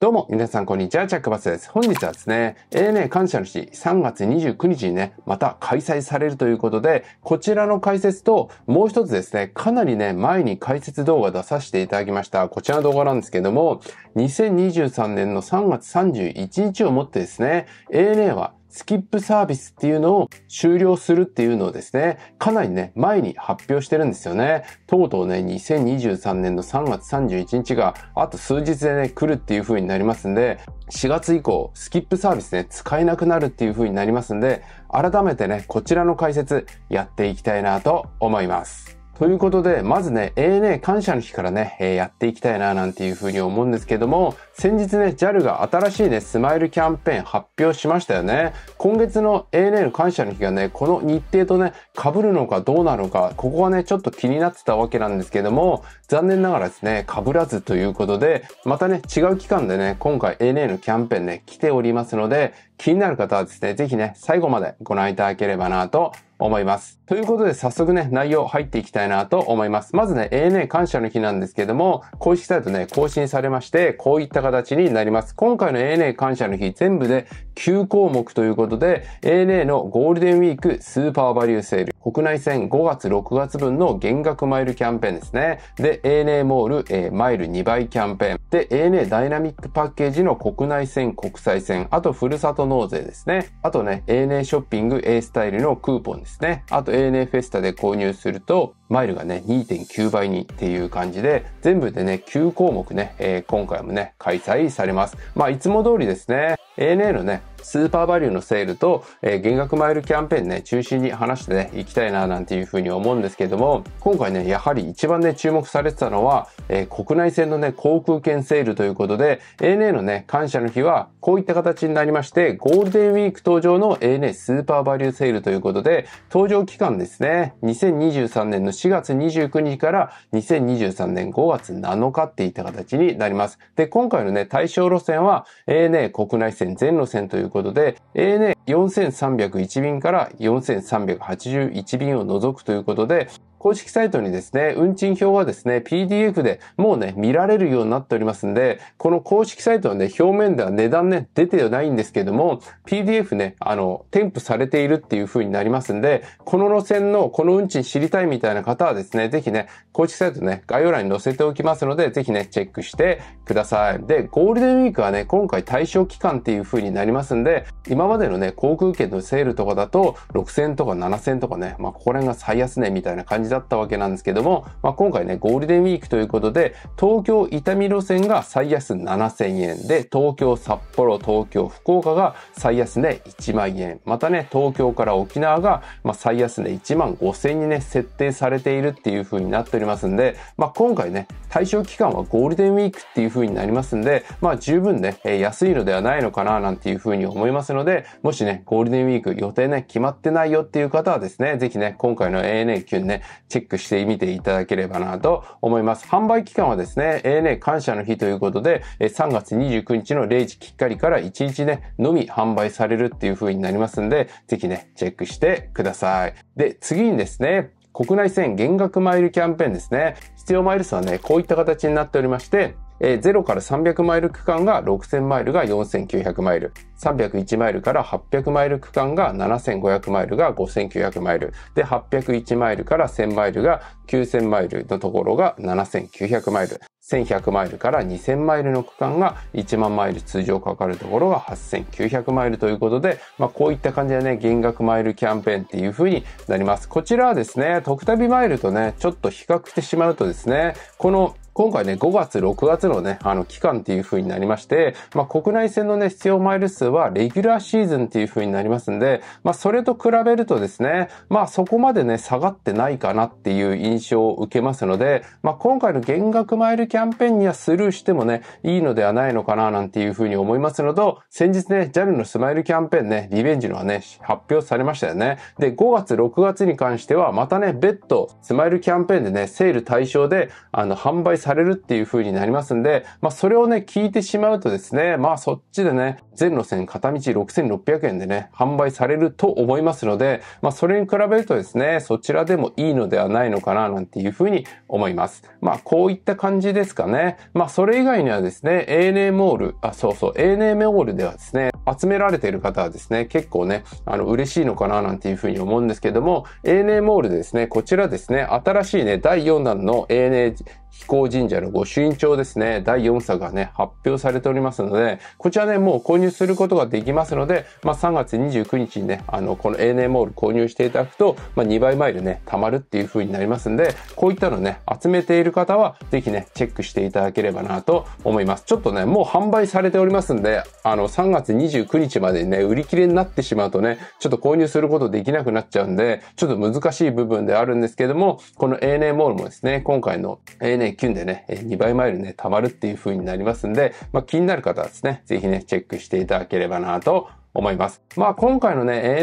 どうも、皆さん、こんにちは。チャックバスです。本日はですね、ANA 感謝の日、3月29日にね、また開催されるということで、こちらの解説と、もう一つですね、かなりね、前に解説動画出させていただきました、こちらの動画なんですけども、2023年の3月31日をもってですね、ANA はスキップサービスっていうのを終了するっていうのをですね、かなりね、前に発表してるんですよね。とうとうね、2023年の3月31日があと数日でね、来るっていう風になりますんで、4月以降、スキップサービスね、使えなくなるっていう風になりますんで、改めてね、こちらの解説やっていきたいなと思います。ということで、まずね、ANA 感謝の日からね、えー、やっていきたいな、なんていうふうに思うんですけども、先日ね、JAL が新しいね、スマイルキャンペーン発表しましたよね。今月の ANA の感謝の日がね、この日程とね、被るのかどうなのか、ここがね、ちょっと気になってたわけなんですけども、残念ながらですね、被らずということで、またね、違う期間でね、今回 ANA のキャンペーンね、来ておりますので、気になる方はですね、ぜひね、最後までご覧いただければなと思います。ということで、早速ね、内容入っていきたいなと思います。まずね、ANA 感謝の日なんですけども、公式サイトね、更新されまして、こういった形になります。今回の ANA 感謝の日、全部で9項目ということで、ANA のゴールデンウィークスーパーバリューセール、国内線5月6月分の減額マイルキャンペーンですね。で、ANA モール、えー、マイル2倍キャンペーン。で、ANA ダイナミックパッケージの国内線、国際線、あとふるさと納税ですね。あとね、ANA ショッピング A スタイルのクーポンですね。あと ANA フェスタで購入すると、マイルがね、2.9倍にっていう感じで、全部でね、9項目ね、えー、今回もね、開催されます。まあ、いつも通りですね、ANA のね、スーパーバリューのセールと、えー、減額マイルキャンペーンね、中心に話してね、いきたいななんていうふうに思うんですけども、今回ね、やはり一番ね、注目されてたのは、えー、国内線のね、航空券セールということで、ANA のね、感謝の日は、こういった形になりまして、ゴールデンウィーク登場の ANA スーパーバリューセールということで、登場期間ですね、2023年の4月29日から2023年5月7日っていった形になります。で、今回のね、対象路線は ANA 国内線全路線ということで、ANA4301 便から4381便を除くということで、公式サイトにですね、運賃表はですね、PDF でもうね、見られるようになっておりますんで、この公式サイトはね、表面では値段ね、出てないんですけども、PDF ね、あの、添付されているっていう風になりますんで、この路線の、この運賃知りたいみたいな方はですね、ぜひね、公式サイトね、概要欄に載せておきますので、ぜひね、チェックしてください。で、ゴールデンウィークはね、今回対象期間っていう風になりますんで、今までのね、航空券のセールとかだと、6000とか7000とかね、まあ、ここら辺が最安値みたいな感じじだったわけなんですけども、まあ、今回ね、ゴールデンウィークということで、東京伊丹路線が最安7000円で、東京札幌、東京福岡が最安で1万円。またね、東京から沖縄が、ま最安で1万5000円にね、設定されているっていう風になっておりますんで、まあ、今回ね、対象期間はゴールデンウィークっていう風になりますんで、まあ、十分ね、安いのではないのかななんていう風に思いますので、もしね、ゴールデンウィーク予定ね、決まってないよっていう方はですね、ぜひね、今回の ANA 級ね、チェックしてみていただければなと思います。販売期間はですね、ANA 感謝の日ということで、3月29日の0時きっかりから1日ね、のみ販売されるっていう風になりますんで、ぜひね、チェックしてください。で、次にですね、国内線減額マイルキャンペーンですね。必要マイル数はね、こういった形になっておりまして、えー、0から300マイル区間が6000マイルが4900マイル、301マイルから800マイル区間が7500マイルが5900マイル、で、801マイルから1000マイルが9000マイルのところが7900マイル、1100マイルから2000マイルの区間が1万マイル通常かかるところが8900マイルということで、まあ、こういった感じでね、減額マイルキャンペーンっていう風になります。こちらはですね、特旅マイルとね、ちょっと比較してしまうとですね、この今回ね、5月、6月のね、あの、期間っていう風になりまして、まあ、国内線のね、必要マイル数はレギュラーシーズンっていう風になりますんで、まあ、それと比べるとですね、まあ、そこまでね、下がってないかなっていう印象を受けますので、まあ、今回の減額マイルキャンペーンにはスルーしてもね、いいのではないのかななんていう風に思いますのと、先日ね、JAL のスマイルキャンペーンね、リベンジのはね、発表されましたよね。で、5月、6月に関しては、またね、別途、スマイルキャンペーンでね、セール対象で、あの、販売さされるっていう風になりますんで、まあそれをね、聞いてしまうとですね、まあそっちでね、全路線片道6600円でね、販売されると思いますので、まあそれに比べるとですね、そちらでもいいのではないのかななんていう風に思います。まあこういった感じですかね。まあそれ以外にはですね、ANA モール、あ、そうそう、ANA モールではですね、集められている方はですね、結構ね、あの嬉しいのかななんていう風に思うんですけども、ANA モールでですね、こちらですね、新しいね、第4弾の ANA 飛行神社の御朱印帳ですね、第4作がね、発表されておりますので、こちらね、もう購入することができますので、まあ、3月29日にね、あの、この ANA モール購入していただくと、まあ、2倍マイルね、貯まるっていう風になりますんで、こういったのね、集めている方は、ぜひね、チェックしていただければなと思います。ちょっとね、もう販売されておりますんで、あの、3月29日までにね、売り切れになってしまうとね、ちょっと購入することできなくなっちゃうんで、ちょっと難しい部分であるんですけども、この ANA モールもですね、今回の ANA ね、キュンでね、2倍マイルね、貯まるっていう風になりますんで、まあ、気になる方はですね、ぜひね、チェックしていただければなと思います。まあ、今回のね、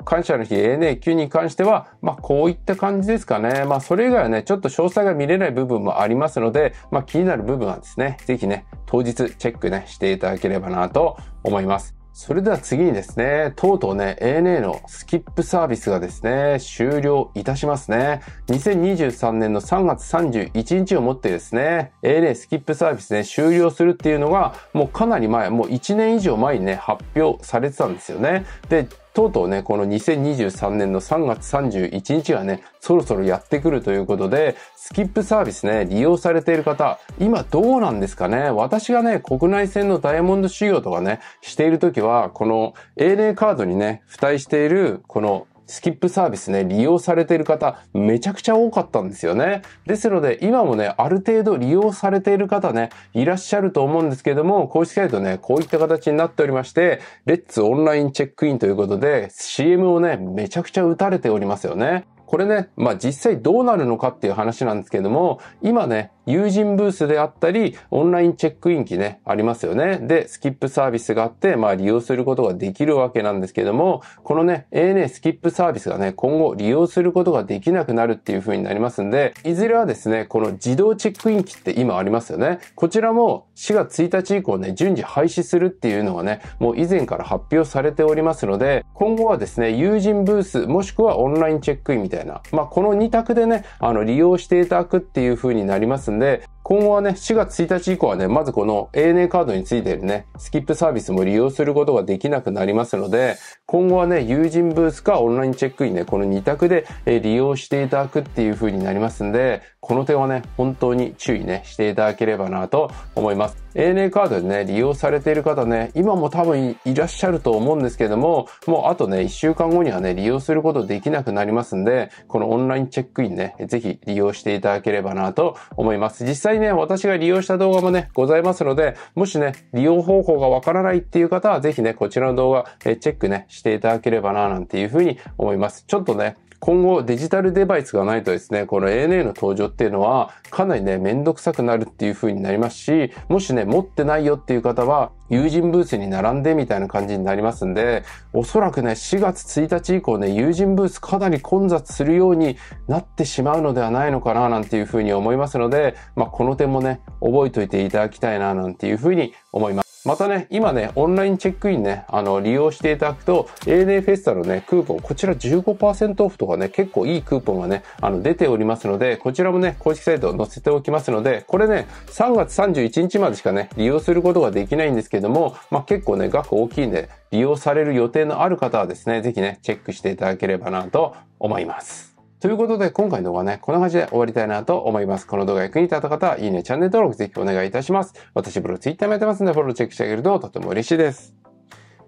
ANA 感謝の日 ANA9 に関しては、まあ、こういった感じですかね。まあ、それ以外はね、ちょっと詳細が見れない部分もありますので、まあ、気になる部分はですね、ぜひね、当日チェックね、していただければなと思います。それでは次にですね、とうとうね、ANA のスキップサービスがですね、終了いたしますね。2023年の3月31日をもってですね、ANA スキップサービスね、終了するっていうのが、もうかなり前、もう1年以上前にね、発表されてたんですよね。で、とうとうね、この2023年の3月31日がね、そろそろやってくるということで、スキップサービスね、利用されている方、今どうなんですかね私がね、国内線のダイヤモンド修行とかね、しているときは、この A a カードにね、付帯している、このスキップサービスね、利用されている方、めちゃくちゃ多かったんですよね。ですので、今もね、ある程度利用されている方ね、いらっしゃると思うんですけども、公式サイトね、こういった形になっておりまして、レッツオンラインチェックインということで、CM をね、めちゃくちゃ打たれておりますよね。これね、まあ実際どうなるのかっていう話なんですけども、今ね、友人ブースであったり、オンラインチェックイン機ね、ありますよね。で、スキップサービスがあって、まあ利用することができるわけなんですけども、このね、ANA スキップサービスがね、今後利用することができなくなるっていう風になりますんで、いずれはですね、この自動チェックイン機って今ありますよね。こちらも4月1日以降ね、順次廃止するっていうのがね、もう以前から発表されておりますので、今後はですね、友人ブースもしくはオンラインチェックインみたいなたいな。まあ、この2択でね、あの、利用していただくっていう風になりますんで、今後はね、4月1日以降はね、まずこの ANA カードについてるね、スキップサービスも利用することができなくなりますので、今後はね、友人ブースかオンラインチェックインね、この2択で利用していただくっていう風になりますんで、この点はね、本当に注意ね、していただければなと思います。ANA カードでね、利用されている方ね、今も多分いらっしゃると思うんですけども、もうあとね、1週間後にはね、利用することできなくなりますんで、このオンラインチェックインね、ぜひ利用していただければなと思います。実際際ね、私が利用した動画もね、ございますので、もしね、利用方法がわからないっていう方は、ぜひね、こちらの動画、えチェックね、していただければな、なんていうふうに思います。ちょっとね、今後デジタルデバイスがないとですね、この ANA の登場っていうのはかなりね、めんどくさくなるっていう風になりますし、もしね、持ってないよっていう方は友人ブースに並んでみたいな感じになりますんで、おそらくね、4月1日以降ね、友人ブースかなり混雑するようになってしまうのではないのかななんていう風に思いますので、まあ、この点もね、覚えておいていただきたいななんていう風に思います。またね、今ね、オンラインチェックインね、あの、利用していただくと、ANA フェスタのね、クーポン、こちら15%オフとかね、結構いいクーポンがね、あの、出ておりますので、こちらもね、公式サイト載せておきますので、これね、3月31日までしかね、利用することができないんですけども、まあ、結構ね、額大きいんで、利用される予定のある方はですね、ぜひね、チェックしていただければなと思います。ということで、今回の動画はね、こんな感じで終わりたいなと思います。この動画役に立った方は、いいね、チャンネル登録ぜひお願いいたします。私ブログ、ツイッターもやってますので、フォローチェックしてあげるととても嬉しいです。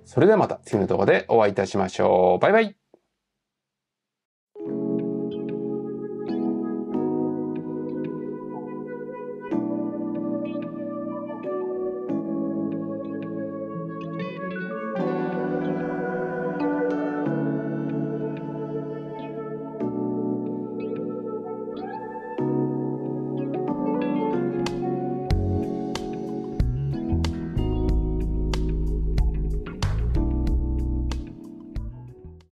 それではまた次の動画でお会いいたしましょう。バイバイ